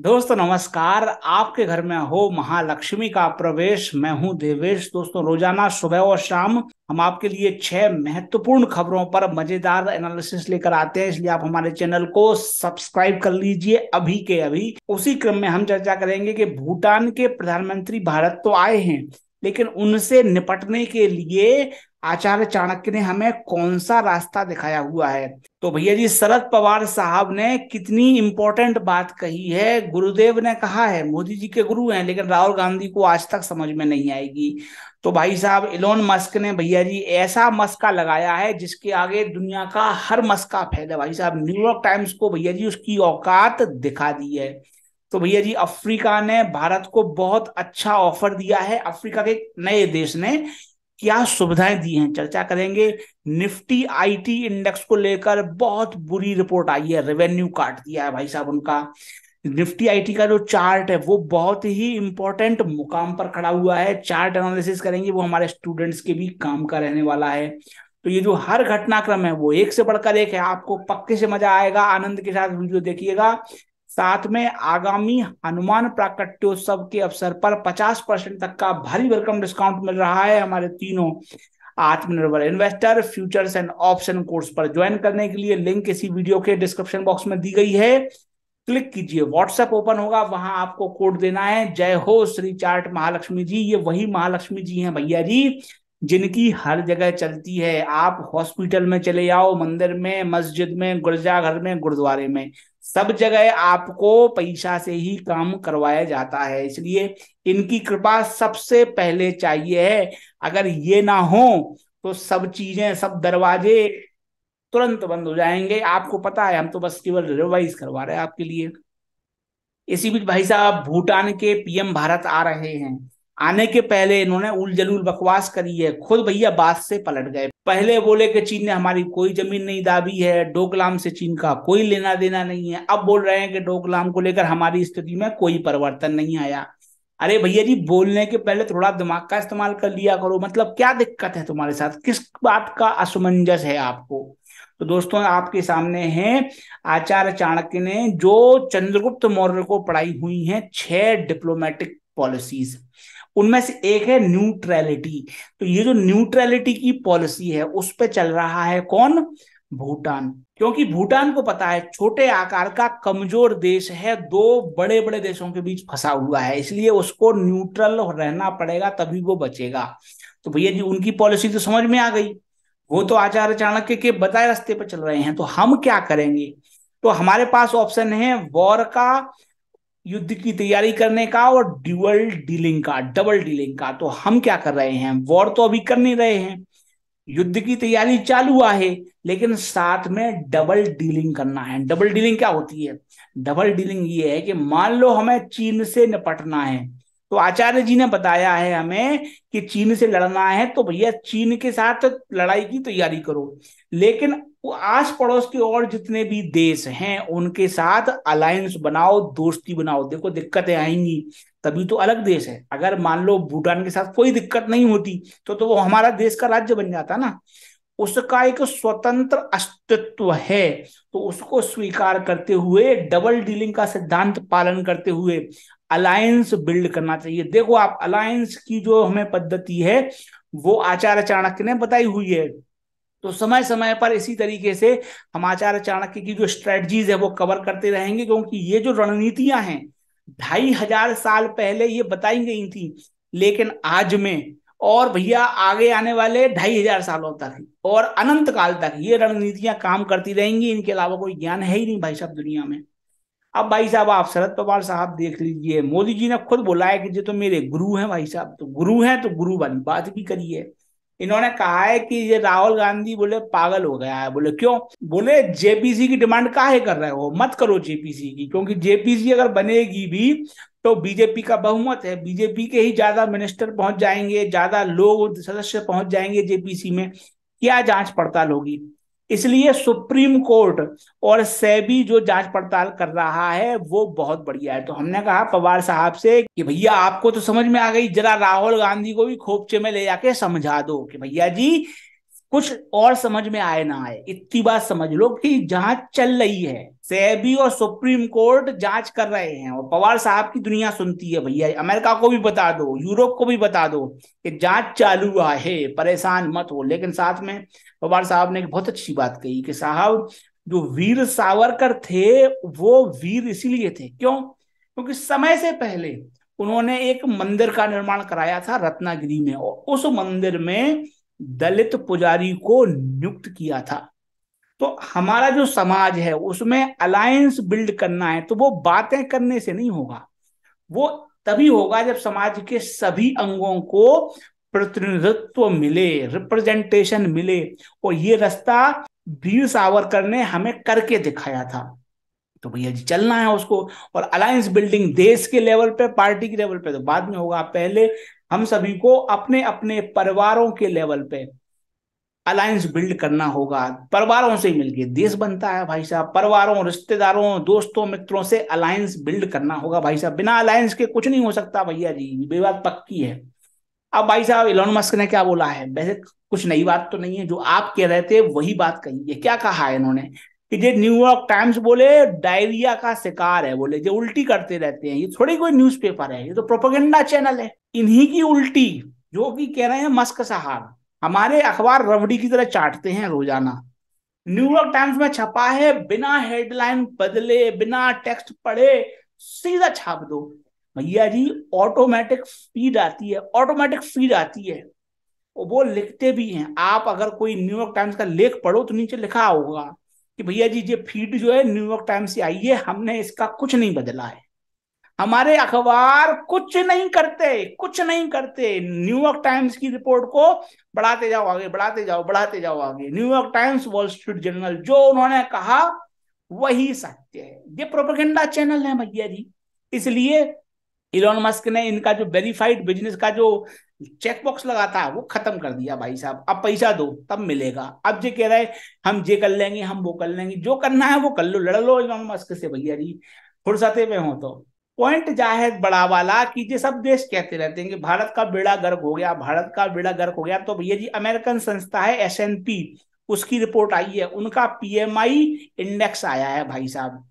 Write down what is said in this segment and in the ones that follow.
दोस्तों नमस्कार आपके घर में हो महालक्ष्मी का प्रवेश मैं हूं देवेश दोस्तों रोजाना सुबह और शाम हम आपके लिए छह महत्वपूर्ण खबरों पर मजेदार एनालिसिस लेकर आते हैं इसलिए आप हमारे चैनल को सब्सक्राइब कर लीजिए अभी के अभी उसी क्रम में हम चर्चा करेंगे कि भूटान के प्रधानमंत्री भारत तो आए हैं लेकिन उनसे निपटने के लिए आचार्य चाणक्य ने हमें कौन सा रास्ता दिखाया हुआ है तो भैया जी शरद पवार साहब ने कितनी इंपॉर्टेंट बात कही है गुरुदेव ने कहा है मोदी जी के गुरु हैं लेकिन राहुल गांधी को आज तक समझ में नहीं आएगी तो भाई साहब इलोन मस्क ने भैया जी ऐसा मस्का लगाया है जिसके आगे दुनिया का हर मस्का फैला भाई साहब न्यूयॉर्क टाइम्स को भैया जी उसकी औकात दिखा दी है तो भैया जी अफ्रीका ने भारत को बहुत अच्छा ऑफर दिया है अफ्रीका के नए देश ने क्या सुविधाएं दी हैं चर्चा करेंगे निफ्टी आईटी इंडेक्स को लेकर बहुत बुरी रिपोर्ट आई है रेवेन्यू काट दिया है भाई साहब उनका निफ्टी आईटी का जो चार्ट है वो बहुत ही इंपॉर्टेंट मुकाम पर खड़ा हुआ है चार्ट एनालिसिस करेंगे वो हमारे स्टूडेंट्स के भी काम का रहने वाला है तो ये जो हर घटनाक्रम है वो एक से बढ़कर एक है आपको पक्के से मजा आएगा आनंद के साथ वीडियो देखिएगा साथ में आगामी हनुमान प्राकट्योत्सव के अवसर पर 50 परसेंट तक का भारी वेलकम डिस्काउंट मिल रहा है हमारे तीनों Atmanirbhar investor futures and option course पर ज्वाइन करने के लिए लिंक इसी वीडियो के डिस्क्रिप्शन बॉक्स में दी गई है क्लिक कीजिए व्हाट्सएप ओपन होगा वहां आपको कोड देना है जय हो श्री चार्ट महालक्ष्मी जी ये वही महालक्ष्मी जी हैं भैया जी जिनकी हर जगह चलती है आप हॉस्पिटल में चले जाओ मंदिर में मस्जिद में गुर्जाघर में गुरुद्वारे में सब जगह आपको पैसा से ही काम करवाया जाता है इसलिए इनकी कृपा सबसे पहले चाहिए है अगर ये ना हो तो सब चीजें सब दरवाजे तुरंत बंद हो जाएंगे आपको पता है हम तो बस केवल रिवाइज करवा रहे हैं आपके लिए इसी बीच भाई साहब भूटान के पीएम भारत आ रहे हैं आने के पहले इन्होंने उल जलूल बकवास करी है खुद भैया बात से पलट गए पहले बोले कि चीन ने हमारी कोई जमीन नहीं दाबी है डोकलाम से चीन का कोई लेना देना नहीं है अब बोल रहे हैं कि डोकलाम को लेकर हमारी स्थिति में कोई परिवर्तन नहीं आया अरे भैया जी बोलने के पहले थोड़ा दिमाग का इस्तेमाल कर लिया करो मतलब क्या दिक्कत है तुम्हारे साथ किस बात का असमंजस है आपको तो दोस्तों आपके सामने हैं आचार्य चाणक्य ने जो चंद्रगुप्त मौर्य को पढ़ाई हुई है छह डिप्लोमेटिक पॉलिसीज उनमें से एक है न्यूट्रैलिटी तो ये जो न्यूट्रैलिटी की पॉलिसी है उस पर चल रहा है कौन भूटान क्योंकि भूटान को पता है छोटे आकार का कमजोर देश है दो बड़े बड़े देशों के बीच फंसा हुआ है इसलिए उसको न्यूट्रल रहना पड़ेगा तभी वो बचेगा तो भैया जी उनकी पॉलिसी तो समझ में आ गई वो तो आचार्य चाणक्य के बताए रास्ते पर चल रहे हैं तो हम क्या करेंगे तो हमारे पास ऑप्शन है वॉर का युद्ध की तैयारी करने का और ड्यूअल डीलिंग का डबल डीलिंग का तो हम क्या कर रहे हैं वॉर तो अभी कर नहीं रहे हैं युद्ध की तैयारी चालू है लेकिन साथ में डबल डीलिंग करना है डबल डीलिंग क्या होती है डबल डीलिंग ये है कि मान लो हमें चीन से निपटना है तो आचार्य जी ने बताया है हमें कि चीन से लड़ना है तो भैया चीन के साथ लड़ाई की तैयारी करो लेकिन आस पड़ोस के और जितने भी देश हैं उनके साथ अलायंस बनाओ दोस्ती बनाओ देखो दिक्कतें आएंगी तभी तो अलग देश है अगर मान लो भूटान के साथ कोई दिक्कत नहीं होती तो तो वो हमारा देश का राज्य बन जाता ना उसका एक स्वतंत्र अस्तित्व है तो उसको स्वीकार करते हुए डबल डीलिंग का सिद्धांत पालन करते हुए अलायंस बिल्ड करना चाहिए देखो आप अलायंस की जो हमें पद्धति है वो आचार्य चाणक्य ने बताई हुई है तो समय समय पर इसी तरीके से हम आचार्य चाणक्य की जो स्ट्रेटजीज है वो कवर करते रहेंगे क्योंकि ये जो रणनीतियां हैं ढाई हजार साल पहले ये बताई गई थी लेकिन आज में और भैया आगे आने वाले ढाई हजार सालों तक और अनंत काल तक ये रणनीतियां काम करती रहेंगी इनके अलावा कोई ज्ञान है ही नहीं भाई साहब दुनिया में अब भाई साहब आप शरद पवार साहब देख लीजिए मोदी जी ने खुद बोला है कि जो तो मेरे गुरु हैं भाई साहब तो गुरु हैं तो गुरु वाली बात भी करिए इन्होंने कहा है कि ये राहुल गांधी बोले पागल हो गया है बोले क्यों बोले जेपीसी की डिमांड काहे कर रहे हो मत करो जेपीसी की क्योंकि जेपीसी अगर बनेगी भी तो बीजेपी का बहुमत है बीजेपी के ही ज्यादा मिनिस्टर पहुंच जाएंगे ज्यादा लोग सदस्य पहुंच जाएंगे जेपीसी में क्या जांच पड़ताल होगी इसलिए सुप्रीम कोर्ट और सेबी जो जांच पड़ताल कर रहा है वो बहुत बढ़िया है तो हमने कहा पवार साहब से कि भैया आपको तो समझ में आ गई जरा राहुल गांधी को भी खोपचे में ले जाके समझा दो कि भैया जी कुछ और समझ में आए ना आए इतनी बात समझ लो कि जांच चल रही है सेबी और सुप्रीम कोर्ट जांच कर रहे हैं और पवार साहब की दुनिया सुनती है भैया अमेरिका को भी बता दो यूरोप को भी बता दो कि जांच चालू है परेशान मत हो लेकिन साथ में पवार साहब ने एक बहुत अच्छी बात कही कि साहब जो वीर सावरकर थे वो वीर इसीलिए थे क्यों क्योंकि समय से पहले उन्होंने एक मंदिर का निर्माण कराया था रत्नागिरी में और उस मंदिर में दलित पुजारी को नियुक्त किया था तो हमारा जो समाज है उसमें अलायंस बिल्ड करना है तो वो बातें करने से नहीं होगा वो तभी होगा जब समाज के सभी अंगों को प्रतिनिधित्व मिले रिप्रेजेंटेशन मिले और ये रास्ता वीर सावरकर ने हमें करके दिखाया था तो भैया जी चलना है उसको और अलायंस बिल्डिंग देश के लेवल पे पार्टी के लेवल पे तो बाद में होगा पहले हम सभी को अपने अपने परिवारों के लेवल पे अलायंस बिल्ड करना होगा परिवारों से मिलके देश बनता है भाई साहब परिवारों रिश्तेदारों दोस्तों मित्रों से अलायंस बिल्ड करना होगा भाई साहब बिना अलायंस के कुछ नहीं हो सकता भैया जी ये बात पक्की है अब भाई साहब इलोन मस्क ने क्या बोला है वैसे कुछ नई बात तो नहीं है जो आप कह रहे थे वही बात कही है क्या कहा है इन्होंने कि जो न्यूयॉर्क टाइम्स बोले डायरिया का शिकार है बोले जो उल्टी करते रहते हैं ये थोड़ी कोई न्यूज़पेपर है ये तो प्रोपोगंडा चैनल है इन्हीं की उल्टी जो कि कह रहे हैं मस्क सहार हमारे अखबार रबड़ी की तरह चाटते हैं रोजाना न्यूयॉर्क टाइम्स में छपा है बिना हेडलाइन बदले बिना टेक्स्ट पढ़े सीधा छाप दो भैया जी ऑटोमेटिक फीड आती है ऑटोमेटिक फीड आती है वो लिखते भी हैं आप अगर कोई न्यूयॉर्क टाइम्स का लेख पढ़ो तो नीचे लिखा होगा कि भैया जी ये फीड जो है न्यूयॉर्क टाइम्स से आई है हमने इसका कुछ नहीं बदला है हमारे अखबार कुछ नहीं करते कुछ नहीं करते न्यूयॉर्क टाइम्स की रिपोर्ट को बढ़ाते जाओ आगे बढ़ाते जाओ बढ़ाते जाओ आगे New York Times Wall Street Journal जो उन्होंने कहा वही सत्य है ये प्रोपेगेंडा चैनल है भैया जी इसलिए इलॉन मस्क ने इनका जो वेरीफाइड बिजनेस का जो चेकबॉक्स लगा था वो खत्म कर दिया भाई साहब अब पैसा दो तब मिलेगा अब जो कह रहा है हम ये कर लेंगे हम वो कर लेंगे जो करना है वो कर लो लड़ लो इलॉन मस्क से भैया जी फुर्सते में हो तो पॉइंट जाहिर बड़ा वाला कि ये सब देश कहते रहते हैं कि भारत का बेड़ा गर्क हो गया भारत का बेड़ा गर्क हो गया तो भैया जी अमेरिकन संस्था है एस उसकी रिपोर्ट आई है उनका पीएमआई इंडेक्स आया है भाई साहब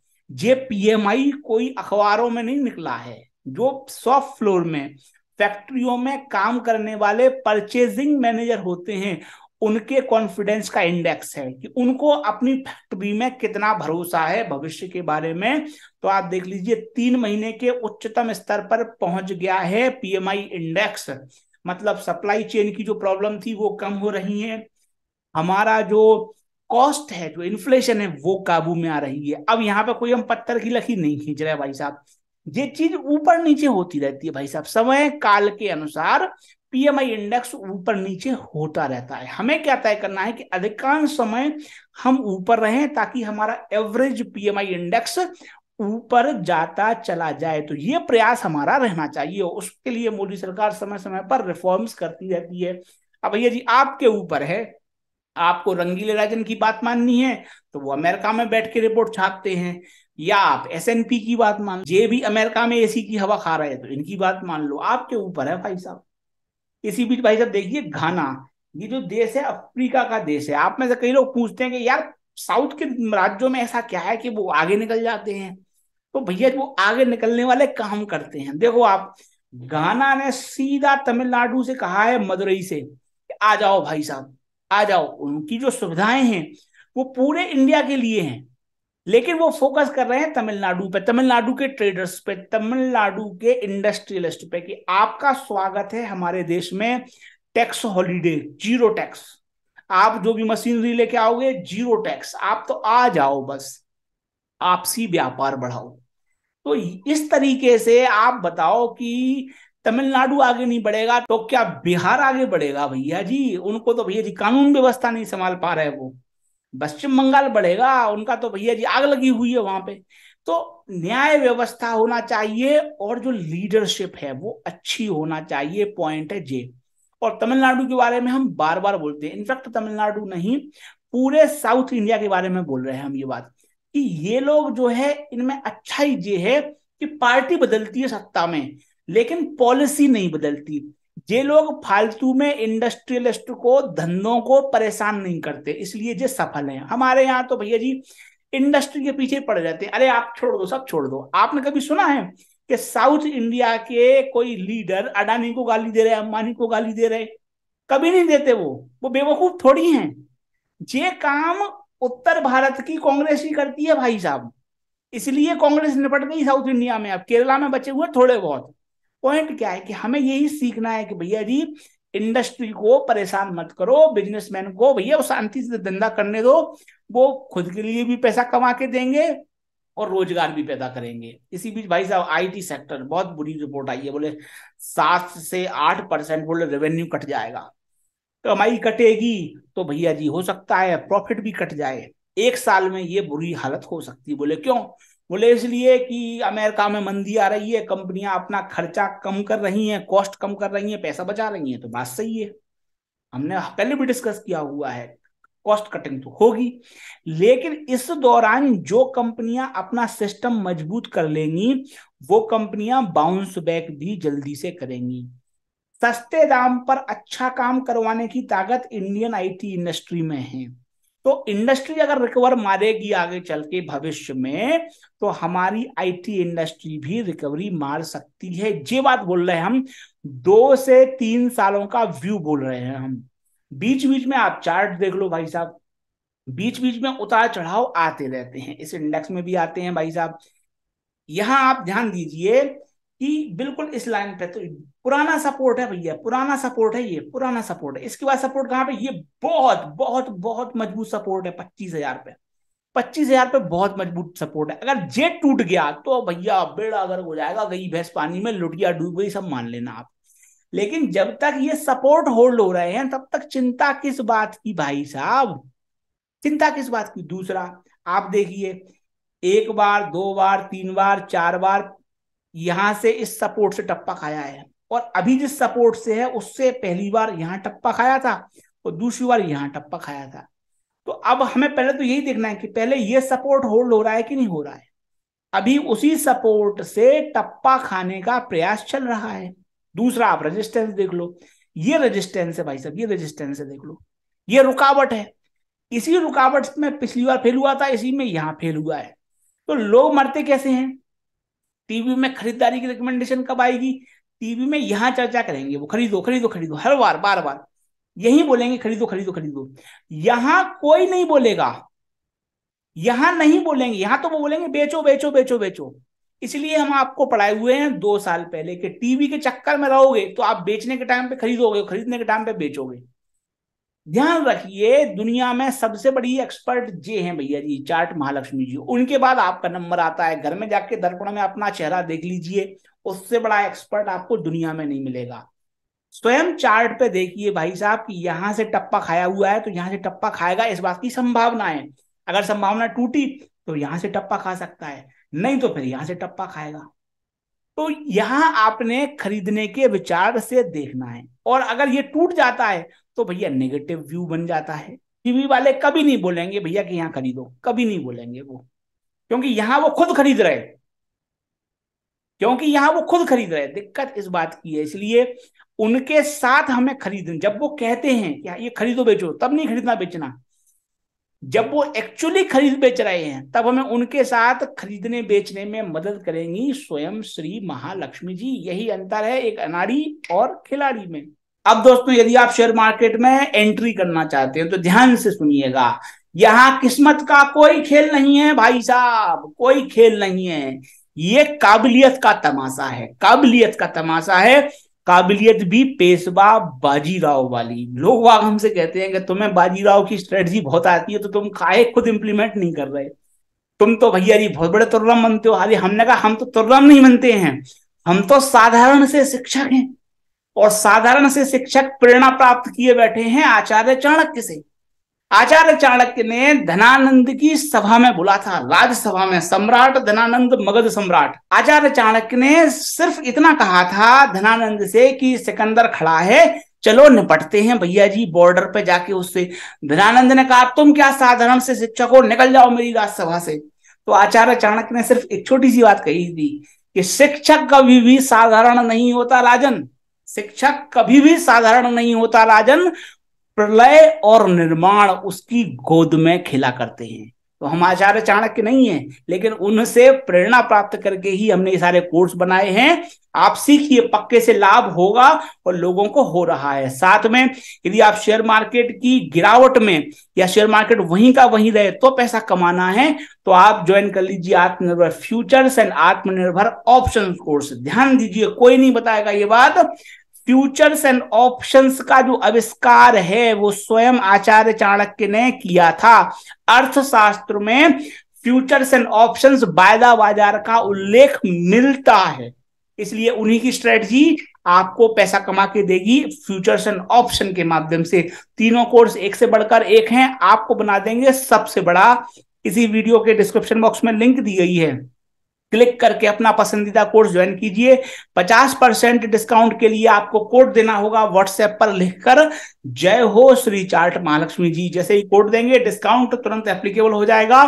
ये पीएमआई कोई अखबारों में नहीं निकला है जो सॉफ्ट फ्लोर में फैक्ट्रियों में काम करने वाले परचेजिंग मैनेजर होते हैं उनके कॉन्फिडेंस का इंडेक्स है कि उनको अपनी फैक्ट्री में कितना भरोसा है भविष्य के बारे में तो आप देख लीजिए तीन महीने के उच्चतम स्तर पर पहुंच गया है पीएमआई इंडेक्स मतलब सप्लाई चेन की जो प्रॉब्लम थी वो कम हो रही है हमारा जो कॉस्ट है जो इन्फ्लेशन है वो काबू में आ रही है अब यहाँ पे कोई हम पत्थर की लकीर नहीं खींच रहे भाई साहब ये चीज ऊपर नीचे होती रहती है भाई साहब समय काल के अनुसार पीएमआई इंडेक्स ऊपर नीचे होता रहता है हमें क्या तय करना है कि अधिकांश समय हम ऊपर रहें ताकि हमारा एवरेज पीएमआई इंडेक्स ऊपर जाता चला जाए तो ये प्रयास हमारा रहना चाहिए उसके लिए मोदी सरकार समय समय पर रिफॉर्म्स करती रहती है अब भैया जी आपके ऊपर है आपको रंगीले राजन की बात माननी है तो वो अमेरिका में बैठ के रिपोर्ट छापते हैं या आप एस की बात मान लो जे भी अमेरिका में एसी की हवा खा रहे हैं तो इनकी बात मान लो आपके ऊपर है भाई साहब इसी बीच भाई साहब देखिए घाना ये जो देश है अफ्रीका का देश है आप में से कई लोग पूछते हैं कि यार साउथ के राज्यों में ऐसा क्या है कि वो आगे निकल जाते हैं तो भैया वो आगे निकलने वाले काम करते हैं देखो आप घाना ने सीधा तमिलनाडु से कहा है मदुरई से आ जाओ भाई साहब आ जाओ उनकी जो सुविधाएं हैं वो पूरे इंडिया के लिए हैं लेकिन वो फोकस कर रहे हैं तमिलनाडु पे तमिलनाडु के ट्रेडर्स पे तमिलनाडु के इंडस्ट्रियलिस्ट पे कि आपका स्वागत है हमारे देश में टैक्स हॉलीडे जीरो टैक्स आप जो भी मशीनरी लेके आओगे जीरो टैक्स आप तो आ जाओ बस आपसी व्यापार बढ़ाओ तो इस तरीके से आप बताओ कि तमिलनाडु आगे नहीं बढ़ेगा तो क्या बिहार आगे बढ़ेगा भैया जी उनको तो भैया जी कानून व्यवस्था नहीं संभाल पा रहे वो पश्चिम बंगाल बढ़ेगा उनका तो भैया जी आग लगी हुई है वहां पे तो न्याय व्यवस्था होना चाहिए और जो लीडरशिप है वो अच्छी होना चाहिए पॉइंट है जे और तमिलनाडु के बारे में हम बार बार बोलते हैं इनफैक्ट तमिलनाडु नहीं पूरे साउथ इंडिया के बारे में बोल रहे हैं हम ये बात कि ये लोग जो है इनमें अच्छाई ये है कि पार्टी बदलती है सत्ता में लेकिन पॉलिसी नहीं बदलती ये लोग फालतू में इंडस्ट्रियलिस्ट को धंधों को परेशान नहीं करते इसलिए जो सफल हैं हमारे यहाँ तो भैया जी इंडस्ट्री के पीछे पड़ जाते हैं अरे आप छोड़ दो सब छोड़ दो आपने कभी सुना है कि साउथ इंडिया के कोई लीडर अडानी को गाली दे रहे अंबानी को गाली दे रहे कभी नहीं देते वो वो बेवकूफ थोड़ी हैं ये काम उत्तर भारत की कांग्रेस ही करती है भाई साहब इसलिए कांग्रेस निपट गई साउथ इंडिया में अब केरला में बचे हुए थोड़े बहुत पॉइंट क्या है कि हमें यही सीखना है कि भैया जी इंडस्ट्री को परेशान मत करो बिजनेसमैन को भैया वो शांति से धंधा करने दो वो खुद के लिए भी पैसा कमा के देंगे और रोजगार भी पैदा करेंगे इसी बीच भाई साहब आईटी सेक्टर बहुत बुरी रिपोर्ट आई है बोले सात से आठ परसेंट बोले रेवेन्यू कट जाएगा कमाई कटेगी तो भैया जी हो सकता है प्रॉफिट भी कट जाए एक साल में ये बुरी हालत हो सकती है बोले क्यों बोले इसलिए कि अमेरिका में मंदी आ रही है कंपनियां अपना खर्चा कम कर रही हैं कॉस्ट कम कर रही हैं पैसा बचा रही हैं तो बात सही है हमने पहले भी डिस्कस किया हुआ है कॉस्ट कटिंग तो होगी लेकिन इस दौरान जो कंपनियां अपना सिस्टम मजबूत कर लेंगी वो कंपनियां बाउंस बैक भी जल्दी से करेंगी सस्ते दाम पर अच्छा काम करवाने की ताकत इंडियन आईटी इंडस्ट्री में है तो इंडस्ट्री अगर रिकवर मारेगी आगे चल के भविष्य में तो हमारी आईटी इंडस्ट्री भी रिकवरी मार सकती है ये बात बोल रहे हैं हम दो से तीन सालों का व्यू बोल रहे हैं हम बीच बीच में आप चार्ट देख लो भाई साहब बीच बीच में उतार चढ़ाव आते रहते हैं इस इंडेक्स में भी आते हैं भाई साहब यहां आप ध्यान दीजिए कि बिल्कुल इस लाइन पे तो पुराना सपोर्ट है भैया पुराना सपोर्ट है ये पुराना सपोर्ट है इसके बाद सपोर्ट कहाँ पे ये बहुत बहुत बहुत मजबूत सपोर्ट है पच्चीस हजार पे पच्चीस हजार पे बहुत मजबूत सपोर्ट है अगर जेट टूट गया तो भैया बेड़ा अगर हो जाएगा गई भैंस पानी में लुट गया डूब गई सब मान लेना आप लेकिन जब तक ये सपोर्ट होल्ड हो रहे हैं तब तक चिंता किस बात की भाई साहब चिंता किस बात की दूसरा आप देखिए एक बार दो बार तीन बार चार बार यहां से इस सपोर्ट से टप्पा खाया है और अभी जिस सपोर्ट से है उससे पहली बार यहाँ टप्पा खाया था और दूसरी बार यहाँ टप्पा खाया था तो अब हमें पहले तो यही देखना है कि पहले ये सपोर्ट होल्ड हो रहा है कि नहीं हो रहा है अभी उसी सपोर्ट से टप्पा खाने का प्रयास चल रहा है दूसरा आप रेजिस्टेंस देख लो ये रेजिस्टेंस है भाई साहब ये रेजिस्टेंस है देख लो ये रुकावट है इसी रुकावट में पिछली बार फेल हुआ था इसी में यहाँ फेल हुआ है तो लोग मरते कैसे हैं टीवी में खरीदारी की रिकमेंडेशन कब आएगी टीवी में यहां चर्चा करेंगे वो खरीदो खरीदो खरीदो हर बार बार बार यही बोलेंगे खरीदो खरीदो खरीदो यहां कोई नहीं बोलेगा यहां नहीं बोलेंगे यहां तो वो बोलेंगे बेचो बेचो बेचो बेचो इसलिए हम आपको पढ़ाए हुए हैं दो साल पहले कि टीवी के चक्कर में रहोगे तो आप बेचने के टाइम पे खरीदोगे खरीदने के टाइम पे बेचोगे ध्यान रखिए दुनिया में सबसे बड़ी एक्सपर्ट जे हैं भैया जी चार्ट महालक्ष्मी जी उनके बाद आपका नंबर आता है घर में जाके दर्पण में अपना चेहरा देख लीजिए उससे बड़ा एक्सपर्ट आपको दुनिया में नहीं मिलेगा स्वयं चार्ट पे देखिए भाई साहब कि यहां से टप्पा खाया हुआ है तो यहां से टप्पा खाएगा इस बात की संभावना है अगर संभावना टूटी तो यहां से टप्पा खा सकता है नहीं तो फिर यहां से टप्पा खाएगा तो यहां आपने खरीदने के विचार से देखना है और अगर ये टूट जाता है तो भैया नेगेटिव व्यू बन जाता है टीवी वाले कभी नहीं बोलेंगे भैया कि यहाँ खरीदो कभी नहीं बोलेंगे वो क्योंकि यहाँ वो खुद खरीद रहे क्योंकि यहाँ वो खुद खरीद रहे दिक्कत इस बात की है इसलिए उनके साथ हमें खरीद जब वो कहते हैं कि हाँ, ये खरीदो बेचो तब नहीं खरीदना बेचना जब वो एक्चुअली खरीद बेच रहे हैं तब हमें उनके साथ खरीदने बेचने में मदद करेंगी स्वयं श्री महालक्ष्मी जी यही अंतर है एक अनाड़ी और खिलाड़ी में अब दोस्तों यदि आप शेयर मार्केट में एंट्री करना चाहते हैं तो ध्यान से सुनिएगा यहाँ किस्मत का कोई खेल नहीं है भाई साहब कोई खेल नहीं है ये काबिलियत का तमाशा है काबिलियत का तमाशा है काबिलियत भी पेशवा बाजीराव वाली लोग वाग हमसे कहते हैं कि तुम्हें बाजीराव की स्ट्रेटजी बहुत आती है तो तुम खाए खुद इंप्लीमेंट नहीं कर रहे तुम तो भैया जी बहुत बड़े तुर्रम बनते हो अरे हमने कहा हम तो तुर्रम नहीं बनते हैं हम तो साधारण से शिक्षक हैं और साधारण से शिक्षक प्रेरणा प्राप्त किए बैठे हैं आचार्य चाणक्य से आचार्य चाणक्य ने धनानंद की सभा में बुला था राज्यसभा में सम्राट धनानंद मगध सम्राट आचार्य चाणक्य ने सिर्फ इतना कहा था धनानंद से कि सिकंदर खड़ा है चलो निपटते हैं भैया जी बॉर्डर पे जाके उससे धनानंद ने कहा तुम क्या साधारण से शिक्षक हो निकल जाओ मेरी राज्यसभा से तो आचार्य चाणक्य ने सिर्फ एक छोटी सी बात कही थी कि शिक्षक कभी भी साधारण नहीं होता राजन शिक्षक कभी भी साधारण नहीं होता राजन प्रलय और निर्माण उसकी गोद में खिला करते हैं तो हम आचार्य चाणक्य नहीं है लेकिन उनसे प्रेरणा प्राप्त करके ही हमने ये सारे कोर्स बनाए हैं आप सीखिए पक्के से लाभ होगा और लोगों को हो रहा है साथ में यदि आप शेयर मार्केट की गिरावट में या शेयर मार्केट वहीं का वहीं रहे तो पैसा कमाना है तो आप ज्वाइन कर लीजिए Atmanirbhar futures and Atmanirbhar option course ध्यान दीजिए कोई नहीं बताएगा ये बात फ्यूचर्स एंड ऑप्शंस का जो आविष्कार है वो स्वयं आचार्य चाणक्य ने किया था अर्थशास्त्र में फ्यूचर्स एंड ऑप्शंस वायदा बाजार का उल्लेख मिलता है इसलिए उन्हीं की स्ट्रेटजी आपको पैसा कमा के देगी फ्यूचर्स एंड ऑप्शन के माध्यम से तीनों कोर्स एक से बढ़कर एक हैं आपको बना देंगे सबसे बड़ा इसी वीडियो के डिस्क्रिप्शन बॉक्स में लिंक दी गई है क्लिक करके अपना पसंदीदा कोर्स ज्वाइन कीजिए 50 परसेंट डिस्काउंट के लिए आपको कोड देना होगा व्हाट्सएप पर लिखकर जय हो श्री चार्ट महालक्ष्मी जी जैसे ही कोड देंगे डिस्काउंट तुरंत एप्लीकेबल हो जाएगा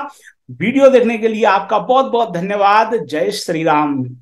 वीडियो देखने के लिए आपका बहुत बहुत धन्यवाद जय श्री राम